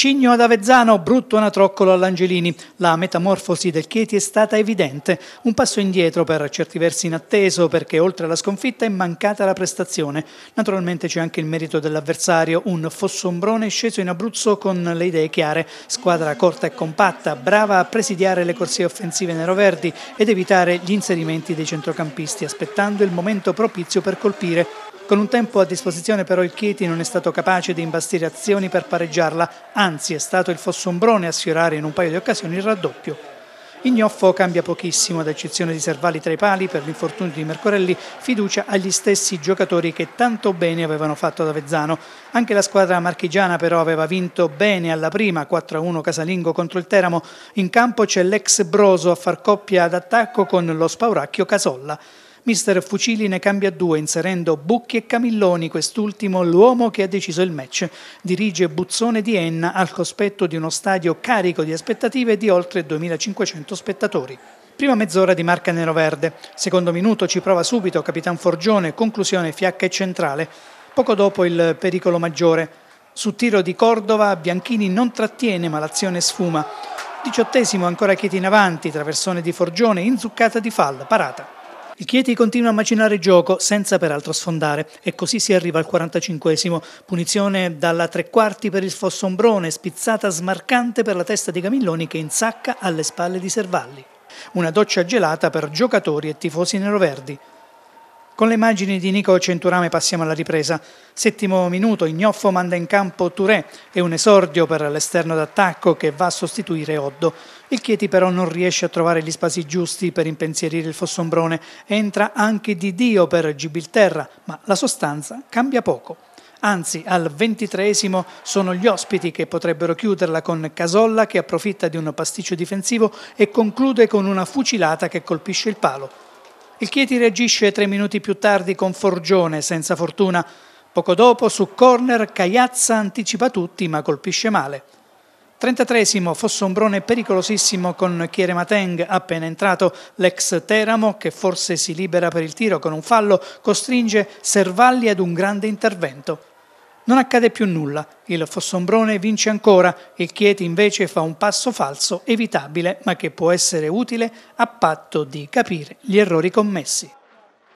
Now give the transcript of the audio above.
Cigno ad Avezzano, brutto anatroccolo all'Angelini. La metamorfosi del Chieti è stata evidente. Un passo indietro per certi versi inatteso, perché oltre alla sconfitta è mancata la prestazione. Naturalmente c'è anche il merito dell'avversario, un Fossombrone sceso in Abruzzo con le idee chiare. Squadra corta e compatta, brava a presidiare le corsie offensive neroverdi ed evitare gli inserimenti dei centrocampisti, aspettando il momento propizio per colpire. Con un tempo a disposizione però il Chieti non è stato capace di imbastire azioni per pareggiarla, anzi è stato il Fossombrone a sfiorare in un paio di occasioni il raddoppio. Ignoffo cambia pochissimo, ad eccezione di Servali tra i pali per l'infortunio di Mercorelli, fiducia agli stessi giocatori che tanto bene avevano fatto ad Avezzano. Anche la squadra marchigiana però aveva vinto bene alla prima 4-1 casalingo contro il Teramo. In campo c'è l'ex Broso a far coppia d'attacco con lo spauracchio Casolla. Mister Fucili ne cambia due inserendo Bucchi e Camilloni, quest'ultimo l'uomo che ha deciso il match. Dirige Buzzone di Enna al cospetto di uno stadio carico di aspettative di oltre 2500 spettatori. Prima mezz'ora di marca nero-verde, secondo minuto ci prova subito Capitan Forgione, conclusione fiacca e centrale. Poco dopo il pericolo maggiore. Su tiro di Cordova Bianchini non trattiene ma l'azione sfuma. Diciottesimo ancora Chieti in avanti, traversone di Forgione, inzuccata di Fall, parata. Il Chieti continua a macinare il gioco senza peraltro sfondare e così si arriva al 45esimo, punizione dalla tre quarti per il Fossombrone, spizzata smarcante per la testa di Camilloni che insacca alle spalle di Servalli. Una doccia gelata per giocatori e tifosi neroverdi. Con le immagini di Nico Centurame passiamo alla ripresa. Settimo minuto, Ignoffo manda in campo Touré e un esordio per l'esterno d'attacco che va a sostituire Oddo. Il Chieti però non riesce a trovare gli spazi giusti per impensierire il Fossombrone. Entra anche Di Dio per Gibilterra, ma la sostanza cambia poco. Anzi, al ventitreesimo sono gli ospiti che potrebbero chiuderla con Casolla che approfitta di un pasticcio difensivo e conclude con una fucilata che colpisce il palo. Il Chieti reagisce tre minuti più tardi con Forgione, senza fortuna. Poco dopo, su corner, Cagliazza anticipa tutti ma colpisce male. 33 Fossombrone pericolosissimo con Chiere Mateng appena entrato, l'ex Teramo che forse si libera per il tiro con un fallo costringe Servalli ad un grande intervento. Non accade più nulla, il Fossombrone vince ancora, e Chieti invece fa un passo falso evitabile ma che può essere utile a patto di capire gli errori commessi.